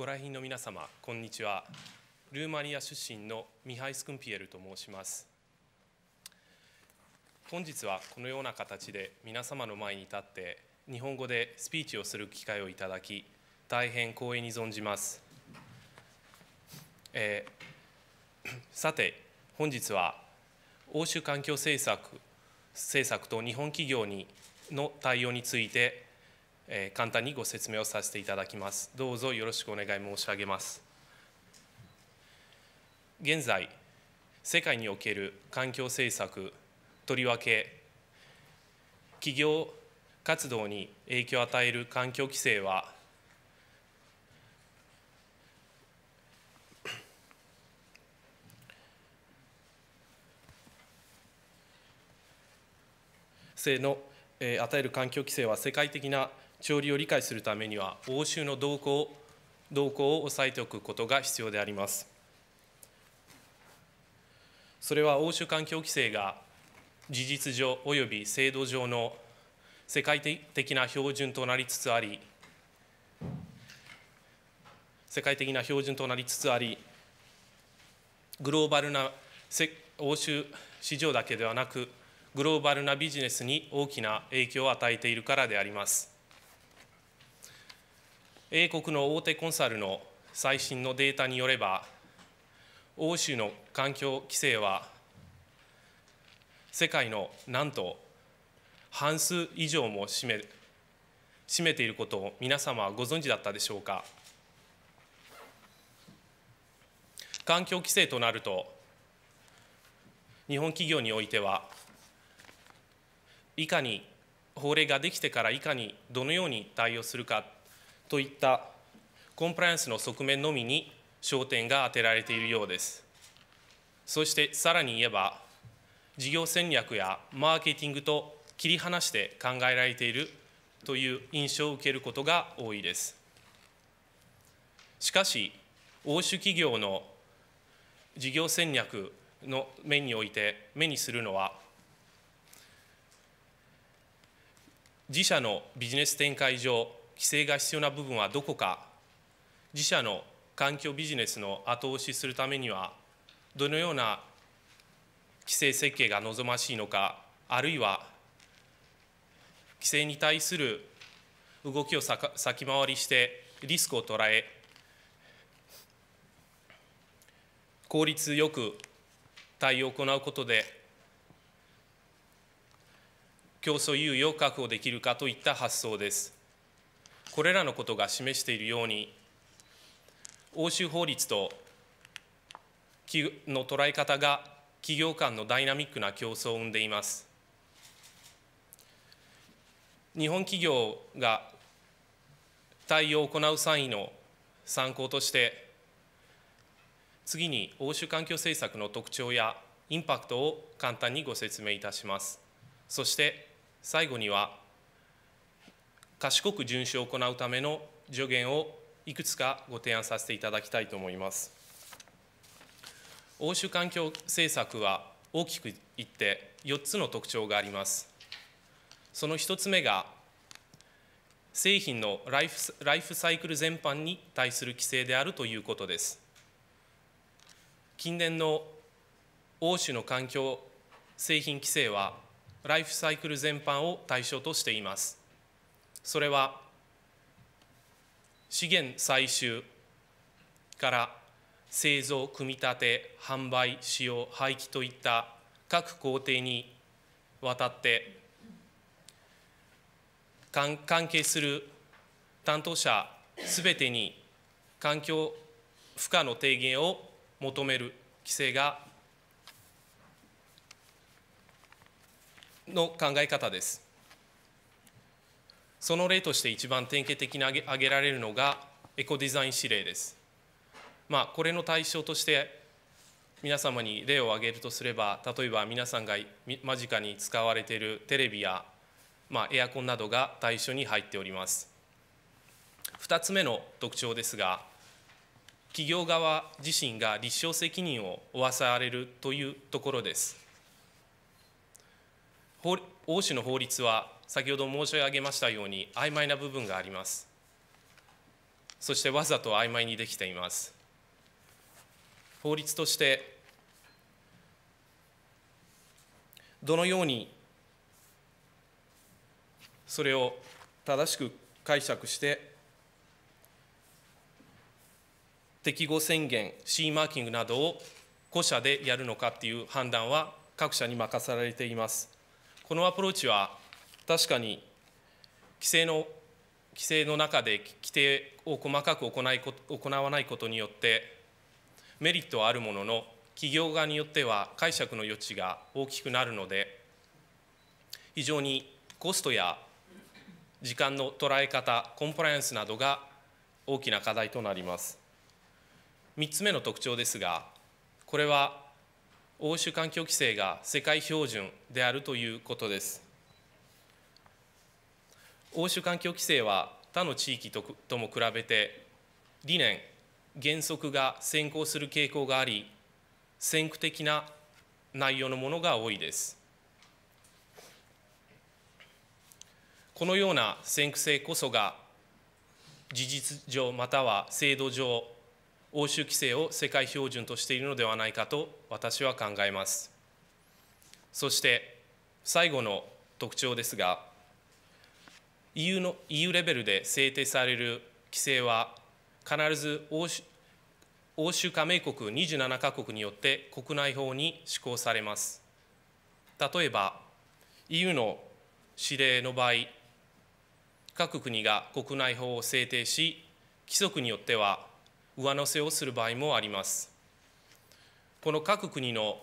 ご来賓の皆様こんにちはルーマニア出身のミハイス・クンピエルと申します本日はこのような形で皆様の前に立って日本語でスピーチをする機会をいただき大変光栄に存じます、えー、さて本日は欧州環境政策政策と日本企業にの対応についてえー、簡単にご説明をさせていただきます。どうぞよろしくお願い申し上げます。現在、世界における環境政策、とりわけ企業活動に影響を与える環境規制は性の与える環境規制は世界的な潮流を理解するためには欧州の動向動向を抑えておくことが必要でありますそれは欧州環境規制が事実上および制度上の世界的な標準となりつつあり世界的な標準となりつつありグローバルな欧州市場だけではなくグローバルなビジネスに大きな影響を与えているからであります。英国の大手コンサルの最新のデータによれば欧州の環境規制は世界のなんと半数以上も占め占めていることを皆様はご存知だったでしょうか環境規制となると日本企業においてはいかに法令ができてからいかにどのように対応するかといったコンプライアンスの側面のみに焦点が当てられているようです。そしてさらに言えば、事業戦略やマーケティングと切り離して考えられているという印象を受けることが多いです。しかし、欧州企業の事業戦略の面において目にするのは、自社のビジネス展開上、規制が必要な部分はどこか自社の環境ビジネスの後押しするためにはどのような規制設計が望ましいのかあるいは規制に対する動きを先回りしてリスクを捉え効率よく対応を行うことで競争優位を確保できるかといった発想です。これらのことが示しているように欧州法律との捉え方が企業間のダイナミックな競争を生んでいます日本企業が対応を行う際の参考として次に欧州環境政策の特徴やインパクトを簡単にご説明いたしますそして最後には賢く遵守を行うための助言をいくつかご提案させていただきたいと思います。欧州環境政策は大きく言って4つの特徴があります。その1つ目が製品のライフライフサイクル全般に対する規制であるということです。近年の欧州の環境製品規制はライフサイクル全般を対象としています。それは資源採集から製造組み立て販売使用廃棄といった各工程にわたって関係する担当者すべてに環境負荷の低減を求める規制がの考え方です。その例として一番典型的に挙げられるのがエコデザイン指令です。まあ、これの対象として皆様に例を挙げるとすれば例えば皆さんが間近に使われているテレビや、まあ、エアコンなどが対象に入っております。2つ目の特徴ですが企業側自身が立証責任を負わされるというところです。欧州の法律は先ほど申し上げましたように曖昧な部分がありますそしてわざと曖昧にできています法律としてどのようにそれを正しく解釈して適合宣言 C マーキングなどを個社でやるのかっていう判断は各社に任されていますこのアプローチは確かに規制の規制の中で規定を細かく行い行わないことによってメリットはあるものの企業側によっては解釈の余地が大きくなるので非常にコストや時間の捉え方コンプライアンスなどが大きな課題となります3つ目の特徴ですがこれは欧州環境規制が世界標準であるということです欧州環境規制は他の地域ととも比べて理念原則が先行する傾向があり先駆的な内容のものが多いですこのような先駆性こそが事実上または制度上欧州規制を世界標準としているのではないかと私は考えますそして最後の特徴ですが EU, の EU レベルで制定される規制は必ず欧州欧州加盟国27カ国によって国内法に施行されます。例えば EU の指令の場合各国が国内法を制定し規則によっては上乗せをする場合もあります。この各国の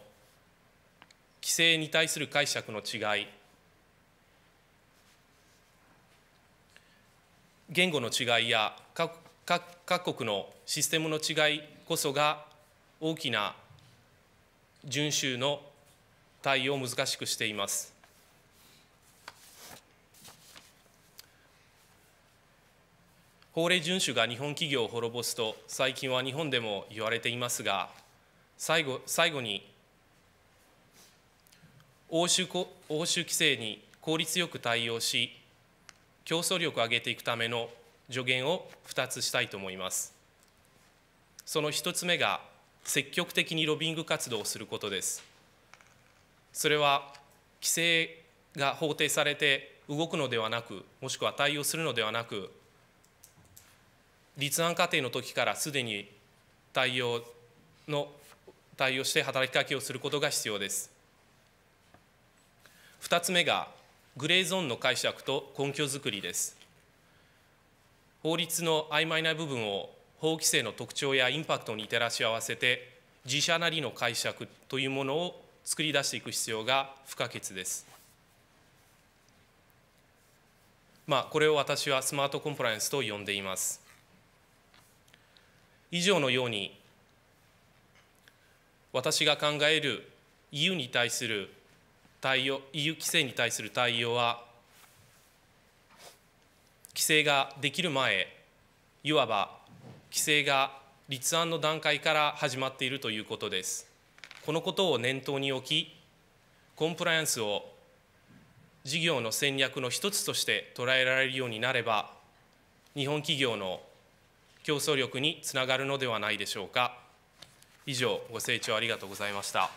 規制に対する解釈の違い言語の違いや各国のシステムの違いこそが大きな遵守の対応を難しくしています。法令遵守が日本企業を滅ぼすと最近は日本でも言われていますが最後最後に欧州欧州規制に効率よく対応し競争力を上げていくための助言を2つしたいと思います。その1つ目が積極的にロビング活動をすることです。それは規制が法定されて動くのではなく、もしくは対応するのではなく、立案過程の時からすでに対応の対応して働きかけをすることが必要です。2つ目がグレーゾーンの解釈と根拠づくりです法律の曖昧な部分を法規制の特徴やインパクトに照らし合わせて自社なりの解釈というものを作り出していく必要が不可欠です。まあ、これを私はスマートコンプライアンスと呼んでいます。以上のように私が考える EU に対する対応 EU 規制に対する対応は規制ができる前いわば規制が立案の段階から始まっているということですこのことを念頭に置きコンプライアンスを事業の戦略の一つとして捉えられるようになれば日本企業の競争力につながるのではないでしょうか以上ご清聴ありがとうございました。